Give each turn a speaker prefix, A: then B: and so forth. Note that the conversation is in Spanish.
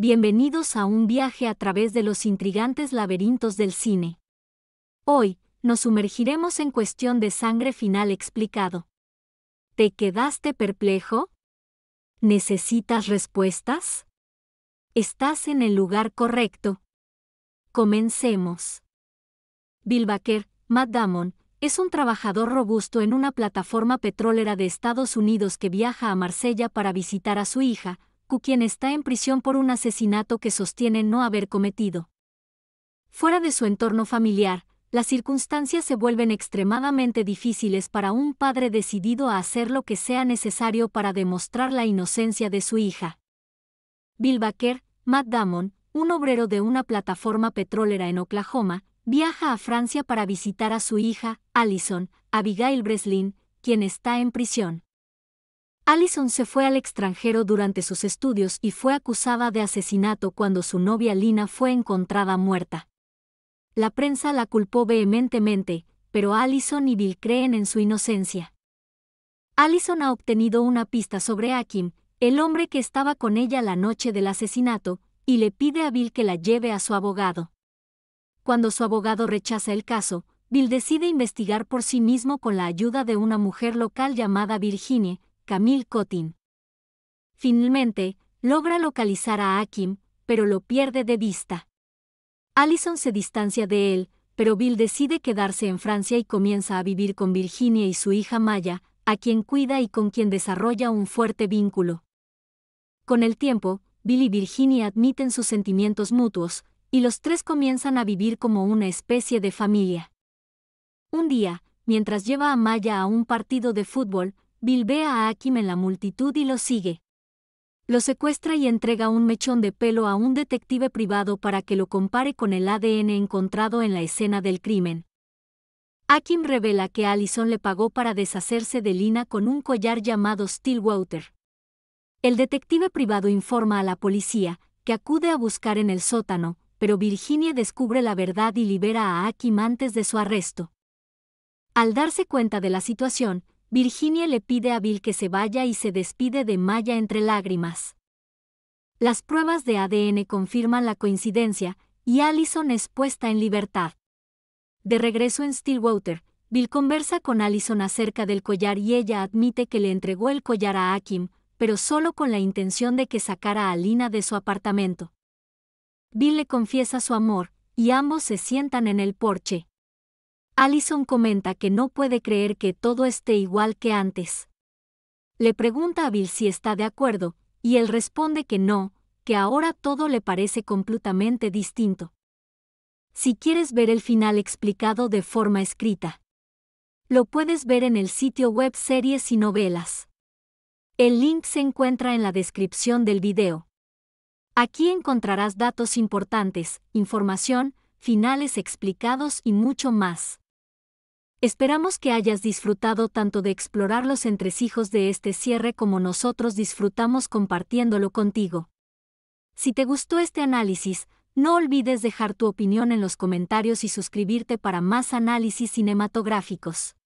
A: Bienvenidos a un viaje a través de los intrigantes laberintos del cine. Hoy, nos sumergiremos en cuestión de sangre final explicado. ¿Te quedaste perplejo? ¿Necesitas respuestas? Estás en el lugar correcto. Comencemos. Bill Baker, Matt Damon, es un trabajador robusto en una plataforma petrolera de Estados Unidos que viaja a Marsella para visitar a su hija, quien está en prisión por un asesinato que sostiene no haber cometido. Fuera de su entorno familiar, las circunstancias se vuelven extremadamente difíciles para un padre decidido a hacer lo que sea necesario para demostrar la inocencia de su hija. Bill Baker, Matt Damon, un obrero de una plataforma petrolera en Oklahoma, viaja a Francia para visitar a su hija, Allison, Abigail Breslin, quien está en prisión. Allison se fue al extranjero durante sus estudios y fue acusada de asesinato cuando su novia Lina fue encontrada muerta. La prensa la culpó vehementemente, pero Allison y Bill creen en su inocencia. Allison ha obtenido una pista sobre Akim, el hombre que estaba con ella la noche del asesinato, y le pide a Bill que la lleve a su abogado. Cuando su abogado rechaza el caso, Bill decide investigar por sí mismo con la ayuda de una mujer local llamada Virginie, Camille Cottin. Finalmente, logra localizar a Akim, pero lo pierde de vista. Allison se distancia de él, pero Bill decide quedarse en Francia y comienza a vivir con Virginia y su hija Maya, a quien cuida y con quien desarrolla un fuerte vínculo. Con el tiempo, Bill y Virginia admiten sus sentimientos mutuos, y los tres comienzan a vivir como una especie de familia. Un día, mientras lleva a Maya a un partido de fútbol, ve a Akim en la multitud y lo sigue. Lo secuestra y entrega un mechón de pelo a un detective privado para que lo compare con el ADN encontrado en la escena del crimen. Akim revela que Allison le pagó para deshacerse de Lina con un collar llamado Stillwater. El detective privado informa a la policía, que acude a buscar en el sótano, pero Virginia descubre la verdad y libera a Akim antes de su arresto. Al darse cuenta de la situación, Virginia le pide a Bill que se vaya y se despide de Maya entre lágrimas. Las pruebas de ADN confirman la coincidencia, y Allison es puesta en libertad. De regreso en Stillwater, Bill conversa con Allison acerca del collar y ella admite que le entregó el collar a Akim, pero solo con la intención de que sacara a Alina de su apartamento. Bill le confiesa su amor, y ambos se sientan en el porche. Allison comenta que no puede creer que todo esté igual que antes. Le pregunta a Bill si está de acuerdo, y él responde que no, que ahora todo le parece completamente distinto. Si quieres ver el final explicado de forma escrita, lo puedes ver en el sitio web Series y Novelas. El link se encuentra en la descripción del video. Aquí encontrarás datos importantes, información, finales explicados y mucho más. Esperamos que hayas disfrutado tanto de explorar los entresijos de este cierre como nosotros disfrutamos compartiéndolo contigo. Si te gustó este análisis, no olvides dejar tu opinión en los comentarios y suscribirte para más análisis cinematográficos.